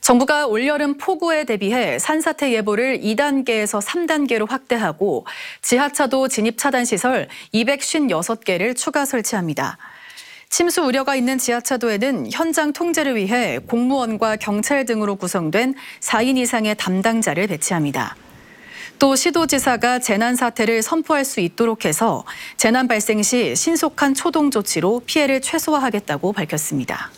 정부가 올여름 폭우에 대비해 산사태 예보를 2단계에서 3단계로 확대하고 지하차도 진입 차단 시설 256개를 추가 설치합니다. 침수 우려가 있는 지하차도에는 현장 통제를 위해 공무원과 경찰 등으로 구성된 4인 이상의 담당자를 배치합니다. 또 시도지사가 재난 사태를 선포할 수 있도록 해서 재난 발생 시 신속한 초동 조치로 피해를 최소화하겠다고 밝혔습니다.